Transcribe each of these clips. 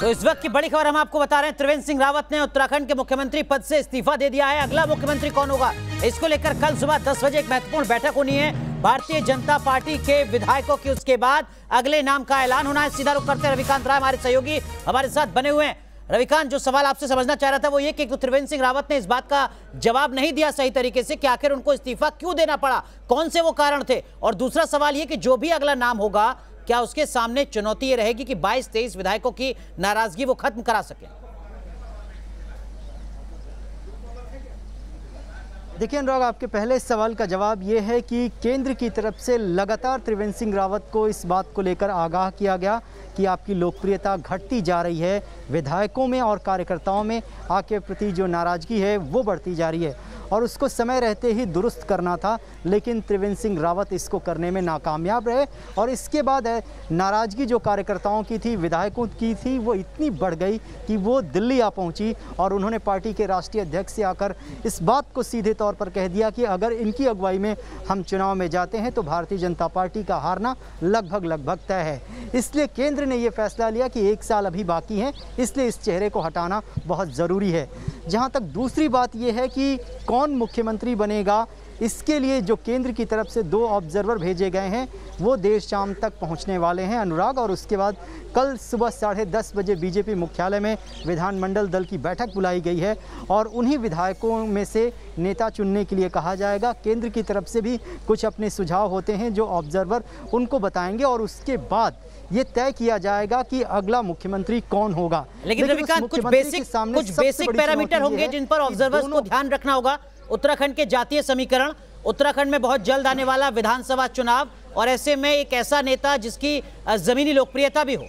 तो इस वक्त की बड़ी खबर हम आपको बता रहे हैं त्रिवेंद्र सिंह रावत ने उत्तराखंड के मुख्यमंत्री पद से इस्तीफा दे दिया है अगला मुख्यमंत्री कौन होगा इसको लेकर कल सुबह दस बजे एक महत्वपूर्ण बैठक होनी है भारतीय जनता पार्टी के विधायकों की उसके बाद अगले नाम का ऐलान होना है सीधा रुख करते रविकांत राय हमारे सहयोगी हमारे साथ बने हुए हैं रविकांत जो सवाल आपसे समझना चाह रहा था वो ये कि तो त्रिवेंद्र सिंह रावत ने इस बात का जवाब नहीं दिया सही तरीके से कि आखिर उनको इस्तीफा क्यों देना पड़ा कौन से वो कारण थे और दूसरा सवाल ये कि जो भी अगला नाम होगा क्या उसके सामने चुनौती ये रहेगी कि 22 तेईस विधायकों की नाराजगी वो खत्म करा सकें देखिए अनुराग आपके पहले सवाल का जवाब ये है कि केंद्र की तरफ से लगातार त्रिवेंद्र सिंह रावत को इस बात को लेकर आगाह किया गया कि आपकी लोकप्रियता घटती जा रही है विधायकों में और कार्यकर्ताओं में आपके प्रति जो नाराज़गी है वो बढ़ती जा रही है और उसको समय रहते ही दुरुस्त करना था लेकिन त्रिवेंद्र सिंह रावत इसको करने में नाकामयाब रहे और इसके बाद नाराज़गी जो कार्यकर्ताओं की थी विधायकों की थी वो इतनी बढ़ गई कि वो दिल्ली आ पहुँची और उन्होंने पार्टी के राष्ट्रीय अध्यक्ष से आकर इस बात को सीधे तौर तौर पर कह दिया कि अगर इनकी अगुवाई में हम चुनाव में जाते हैं तो भारतीय जनता पार्टी का हारना लगभग लगभग तय है इसलिए केंद्र ने यह फैसला लिया कि एक साल अभी बाकी है इसलिए इस चेहरे को हटाना बहुत ज़रूरी है जहाँ तक दूसरी बात यह है कि कौन मुख्यमंत्री बनेगा इसके लिए जो केंद्र की तरफ से दो ऑब्जर्वर भेजे गए हैं वो देर शाम तक पहुंचने वाले हैं अनुराग और उसके बाद कल सुबह साढ़े दस बजे बीजेपी मुख्यालय में विधानमंडल दल की बैठक बुलाई गई है और उन्हीं विधायकों में से नेता चुनने के लिए कहा जाएगा केंद्र की तरफ से भी कुछ अपने सुझाव होते हैं जो ऑब्जर्वर उनको बताएंगे और उसके बाद ये तय किया जाएगा कि अगला मुख्यमंत्री कौन होगा लेकिन, लेकिन कुछ बेसिक कुछ बेसिक पैरामीटर होंगे जिन पर ऑब्जर्वर्स को ध्यान रखना होगा उत्तराखंड के जातीय समीकरण उत्तराखंड में बहुत जल्द आने वाला विधानसभा चुनाव और ऐसे में एक ऐसा नेता जिसकी ज़मीनी लोकप्रियता भी हो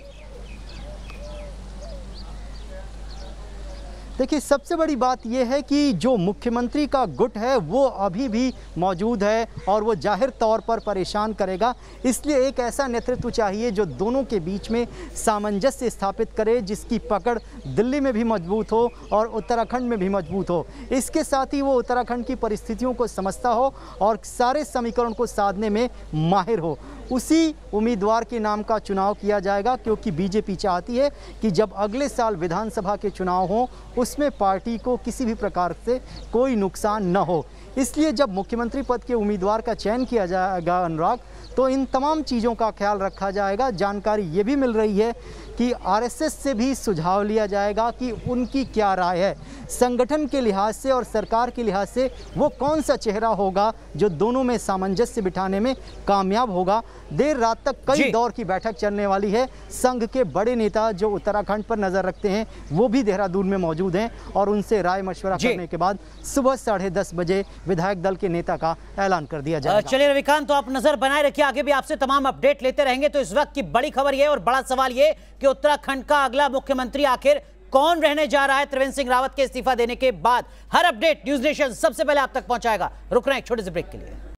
देखिए सबसे बड़ी बात यह है कि जो मुख्यमंत्री का गुट है वो अभी भी मौजूद है और वो जाहिर तौर पर परेशान करेगा इसलिए एक ऐसा नेतृत्व चाहिए जो दोनों के बीच में सामंजस्य स्थापित करे जिसकी पकड़ दिल्ली में भी मजबूत हो और उत्तराखंड में भी मजबूत हो इसके साथ ही वो उत्तराखंड की परिस्थितियों को समझता हो और सारे समीकरण को साधने में माहिर हो उसी उम्मीदवार के नाम का चुनाव किया जाएगा क्योंकि बीजेपी चाहती है कि जब अगले साल विधानसभा के चुनाव हों उसमें पार्टी को किसी भी प्रकार से कोई नुकसान न हो इसलिए जब मुख्यमंत्री पद के उम्मीदवार का चयन किया जाएगा अनुराग तो इन तमाम चीज़ों का ख्याल रखा जाएगा जानकारी ये भी मिल रही है कि आरएसएस से भी सुझाव लिया जाएगा कि उनकी क्या राय है संगठन के लिहाज से और सरकार के लिहाज से वो कौन सा चेहरा होगा जो दोनों में सामंजस्य बिठाने में कामयाब होगा देर रात तक कई दौर की बैठक चलने वाली है संघ के बड़े नेता जो उत्तराखंड पर नज़र रखते हैं वो भी देहरादून में मौजूद हैं और उनसे राय मशवरा करने के बाद सुबह साढ़े बजे विधायक दल के नेता का ऐलान कर दिया जाएगा चलिए रविकांत तो आप नज़र बनाए रखिए आगे भी आपसे तमाम अपडेट लेते रहेंगे तो इस वक्त की बड़ी खबर यह और बड़ा सवाल यह कि उत्तराखंड का अगला मुख्यमंत्री आखिर कौन रहने जा रहा है त्रिवेंद्र सिंह रावत के इस्तीफा देने के बाद हर अपडेट न्यूज नेशन सबसे पहले आप तक पहुंचाएगा रुक रहे हैं एक छोटे से ब्रेक के लिए